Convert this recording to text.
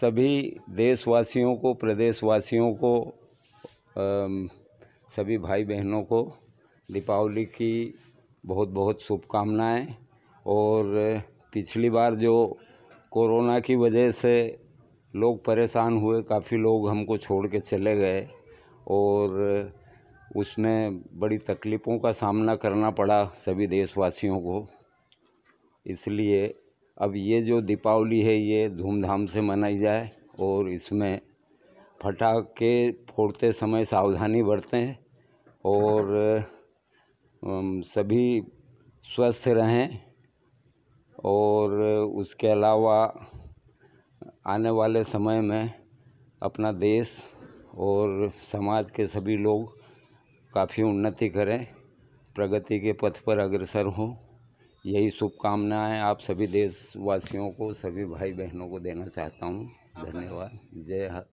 सभी देशवासियों को प्रदेशवासियों को सभी भाई बहनों को दीपावली की बहुत बहुत शुभकामनाएं और पिछली बार जो कोरोना की वजह से लोग परेशान हुए काफ़ी लोग हमको छोड़ के चले गए और उसमें बड़ी तकलीफ़ों का सामना करना पड़ा सभी देशवासियों को इसलिए अब ये जो दीपावली है ये धूमधाम से मनाई जाए और इसमें फटाखे फोड़ते समय सावधानी बरतें और सभी स्वस्थ रहें और उसके अलावा आने वाले समय में अपना देश और समाज के सभी लोग काफ़ी उन्नति करें प्रगति के पथ पर अग्रसर हों यही शुभकामनाएँ आप सभी देशवासियों को सभी भाई बहनों को देना चाहता हूँ धन्यवाद जय